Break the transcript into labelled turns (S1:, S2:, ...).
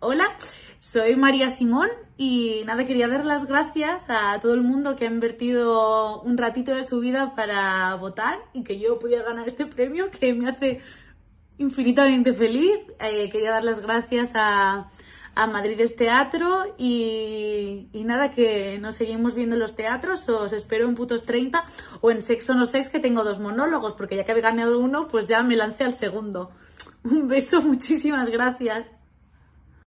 S1: Hola, soy María Simón y nada, quería dar las gracias a todo el mundo que ha invertido un ratito de su vida para votar y que yo pudiera ganar este premio que me hace infinitamente feliz. Eh, quería dar las gracias a, Madrid es teatro y, y, nada, que nos seguimos viendo en los teatros. Os espero en Putos 30 o en Sexo no Sex, que tengo dos monólogos, porque ya que había ganado uno, pues ya me lancé al segundo. Un beso, muchísimas gracias.